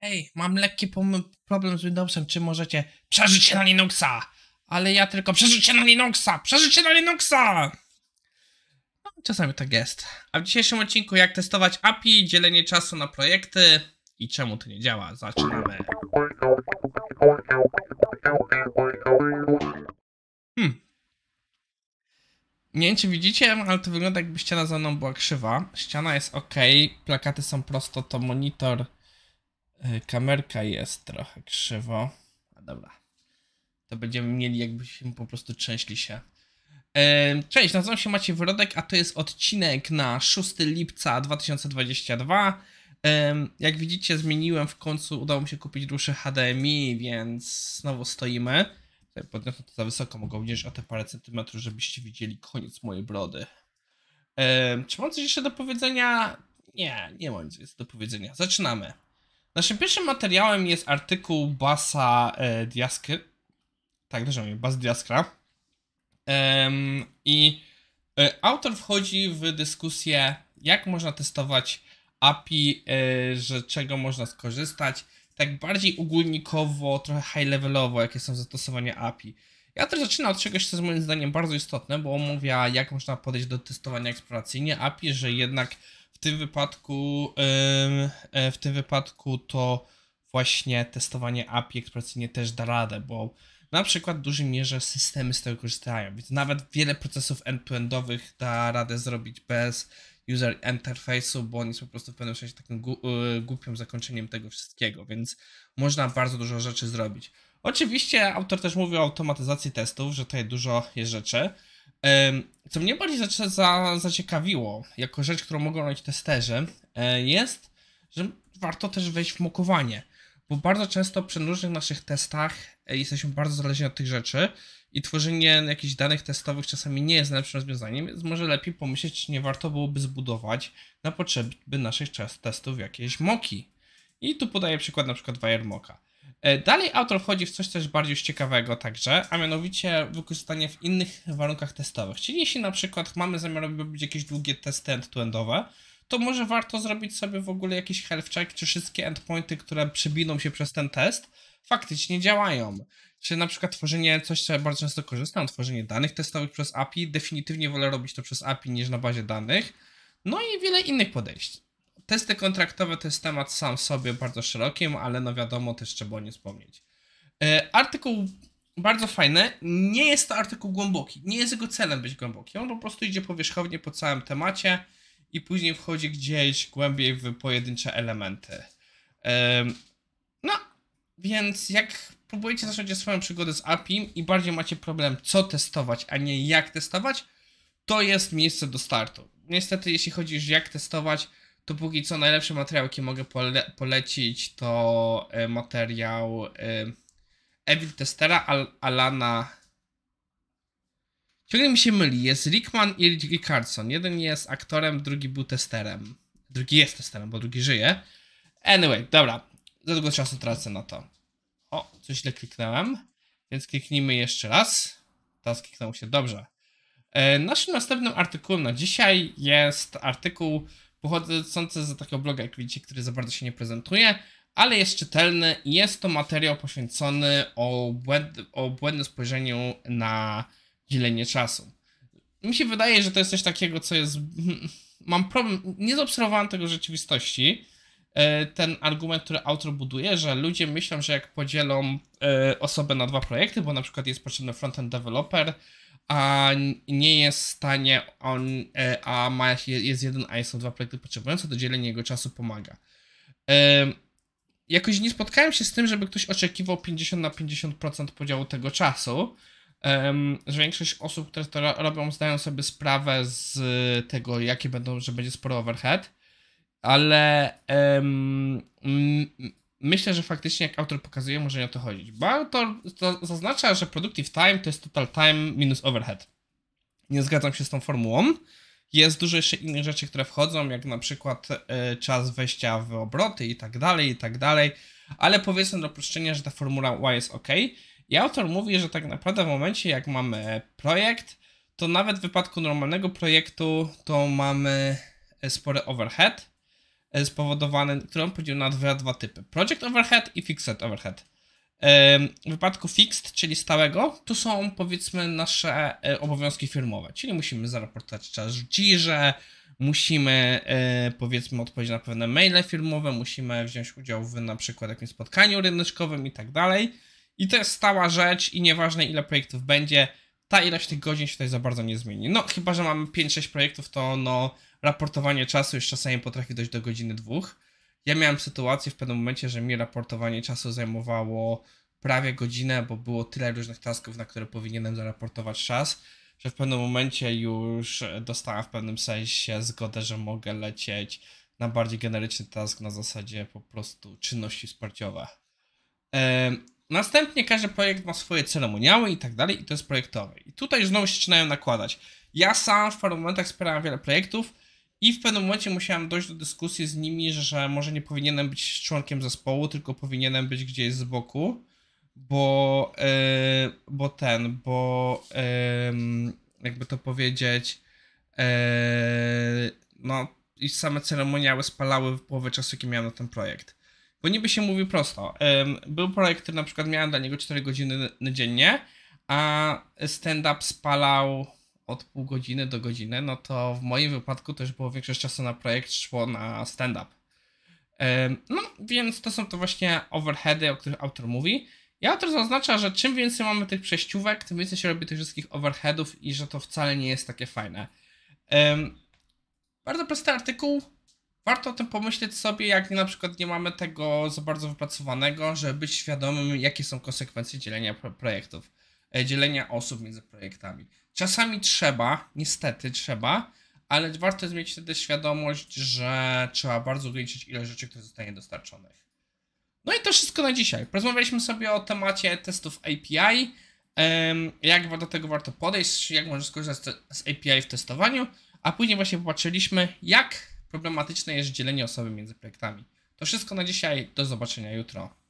Ej, mam lekki problem z Windowsem, czy możecie przeżyć się na Linuxa? Ale ja tylko przeżyć się na Linuxa! Przeżyć się na Linuxa! No, czasami tak jest. A w dzisiejszym odcinku jak testować API, dzielenie czasu na projekty i czemu to nie działa. Zaczynamy. Hmm. Nie wiem czy widzicie, ale to wygląda jakby ściana za mną była krzywa. Ściana jest ok, plakaty są prosto, to monitor E, kamerka jest trochę krzywo. A dobra. To będziemy mieli jakbyśmy po prostu trzęśli się. E, cześć, nazywam się Maciej Wyrodek, a to jest odcinek na 6 lipca 2022. E, jak widzicie, zmieniłem w końcu, udało mi się kupić duszę HDMI, więc znowu stoimy. Podniosę to za wysoko, mogę obniżyć o te parę centymetrów, żebyście widzieli koniec mojej brody. Czy mam coś jeszcze do powiedzenia? Nie, nie mam nic do powiedzenia. Zaczynamy. Naszym pierwszym materiałem jest artykuł Basa e, Diaskry. Tak, dobrze mówię, Bas Diaskra. Ehm, I e, autor wchodzi w dyskusję, jak można testować API, e, że czego można skorzystać. Tak bardziej ogólnikowo, trochę high-levelowo, jakie są zastosowania API. Ja też zaczynam od czegoś, co jest moim zdaniem bardzo istotne, bo omówię, jak można podejść do testowania eksploracyjnie API, że jednak w tym wypadku, e, w tym wypadku to właśnie testowanie API eksploracyjnie też da radę, bo na przykład w dużej mierze systemy z tego korzystają, więc nawet wiele procesów end-to-endowych da radę zrobić bez user interface'u, bo on jest po prostu w pewnym sensie takim e, głupim zakończeniem tego wszystkiego, więc można bardzo dużo rzeczy zrobić. Oczywiście autor też mówi o automatyzacji testów, że tutaj dużo jest rzeczy, co mnie bardziej za, za, zaciekawiło, jako rzecz, którą mogą robić testerzy, e, jest, że warto też wejść w mokowanie, bo bardzo często przy różnych naszych testach e, jesteśmy bardzo zależni od tych rzeczy i tworzenie jakichś danych testowych czasami nie jest najlepszym rozwiązaniem, więc może lepiej pomyśleć, czy nie warto byłoby zbudować na potrzeby naszych testów jakieś moki. I tu podaję przykład na przykład WireMoka. E, dalej autor wchodzi w coś też bardziej ciekawego także, a mianowicie wykorzystanie w innych warunkach testowych. Czyli jeśli na przykład mamy zamiar robić jakieś długie testy end-to-endowe, to może warto zrobić sobie w ogóle jakiś health check, czy wszystkie endpointy, które przebiną się przez ten test, faktycznie działają. Czy na przykład tworzenie, coś co ja bardzo często korzystam, tworzenie danych testowych przez API, definitywnie wolę robić to przez API niż na bazie danych, no i wiele innych podejść testy kontraktowe to jest temat sam sobie bardzo szerokim, ale no wiadomo, też trzeba o nie wspomnieć. E, artykuł bardzo fajny. Nie jest to artykuł głęboki. Nie jest jego celem być głęboki. On po prostu idzie powierzchownie po całym temacie i później wchodzi gdzieś głębiej w pojedyncze elementy. E, no, więc jak próbujecie zacząć swoją przygodę z API i bardziej macie problem, co testować, a nie jak testować, to jest miejsce do startu. Niestety, jeśli chodzi o jak testować, to póki co najlepszy materiał, jaki mogę pole polecić, to e, materiał e, Evil Testera Al Alana. Ciągle mi się myli, jest Rickman i Rickardson. Jeden jest aktorem, drugi był testerem. Drugi jest testerem, bo drugi żyje. Anyway, dobra. Za długo czasu tracę na to. O, coś źle kliknąłem. Więc kliknijmy jeszcze raz. Teraz kliknął się dobrze. E, naszym następnym artykułem na dzisiaj jest artykuł pochodzące za takiego bloga, jak widzicie, który za bardzo się nie prezentuje, ale jest czytelny i jest to materiał poświęcony o, błęd, o błędnym spojrzeniu na dzielenie czasu. Mi się wydaje, że to jest coś takiego, co jest... Mam problem, nie zaobserwowałem tego rzeczywistości, e, ten argument, który autor buduje, że ludzie myślą, że jak podzielą e, osobę na dwa projekty, bo na przykład jest potrzebny frontend developer, a nie jest w stanie on, e, a ma jest jeden, a są dwa projekty potrzebujące, to dzielenie jego czasu pomaga. Jakoś nie spotkałem się z tym, żeby ktoś oczekiwał 50 na 50% podziału tego czasu, że większość osób, które to robią, zdają sobie sprawę z tego, jakie będą, że będzie sporo overhead, ale myślę, że faktycznie jak autor pokazuje, może nie o to chodzić. Bo autor zaznacza, że productive time to jest total time minus overhead. Nie zgadzam się z tą formułą. Jest dużo jeszcze innych rzeczy, które wchodzą, jak na przykład y, czas wejścia w obroty i tak dalej, i tak dalej. Ale powiedzmy do uproszczenia, że ta formuła Y jest ok. I autor mówi, że tak naprawdę w momencie, jak mamy projekt, to nawet w wypadku normalnego projektu, to mamy e, spory overhead E, spowodowany, który on podzielił na dwa, dwa typy. Project overhead i fixed overhead. W wypadku fixed, czyli stałego, to są powiedzmy nasze e, obowiązki firmowe, czyli musimy zaraportować czas że musimy e, powiedzmy odpowiedzieć na pewne maile firmowe, musimy wziąć udział w na przykład jakimś spotkaniu ryneczkowym i tak dalej. I to jest stała rzecz i nieważne ile projektów będzie, ta ilość tych godzin się tutaj za bardzo nie zmieni. No chyba, że mamy 5-6 projektów, to no raportowanie czasu już czasami potrafi dojść do godziny dwóch. Ja miałem sytuację w pewnym momencie, że mi raportowanie czasu zajmowało prawie godzinę, bo było tyle różnych tasków, na które powinienem zaraportować czas, że w pewnym momencie już dostałem w pewnym sensie zgodę, że mogę lecieć na bardziej generyczny task na zasadzie po prostu czynności wsparciowe. następnie każdy projekt ma swoje ceremoniały i tak dalej i to jest projektowe. I tutaj znowu się zaczynają nakładać. Ja sam w paru momentach wspierałem wiele projektów, i w pewnym momencie musiałem dojść do dyskusji z nimi, że może nie powinienem być członkiem zespołu, tylko powinienem być gdzieś z boku, bo, yy, bo ten, bo yy, jakby to powiedzieć, yy, no i same ceremoniały spalały w połowę czasu, jaki miałem na ten projekt. Bo niby się mówi prosto. Był projekt, który na przykład miałem dla niego 4 godziny dziennie, a stand-up spalał od pół godziny do godziny, no to w moim wypadku też było większość czasu na projekt szło na stand-up. No, więc to są to właśnie overheady, o których autor mówi. I autor zaznacza, że czym więcej mamy tych przejściówek, tym więcej się robi tych wszystkich overheadów i że to wcale nie jest takie fajne. Bardzo prosty artykuł. Warto o tym pomyśleć sobie, jak na przykład nie mamy tego za bardzo wypracowanego, żeby być świadomym, jakie są konsekwencje dzielenia projektów. E, dzielenia osób między projektami. Czasami trzeba, niestety trzeba, ale warto jest mieć wtedy świadomość, że trzeba bardzo ograniczyć ilość rzeczy, które zostanie dostarczonych. No i to wszystko na dzisiaj. Porozmawialiśmy sobie o temacie testów API, jak do tego warto podejść, jak można skorzystać z API w testowaniu, a później właśnie popatrzyliśmy, jak problematyczne jest dzielenie osoby między projektami. To wszystko na dzisiaj, do zobaczenia jutro.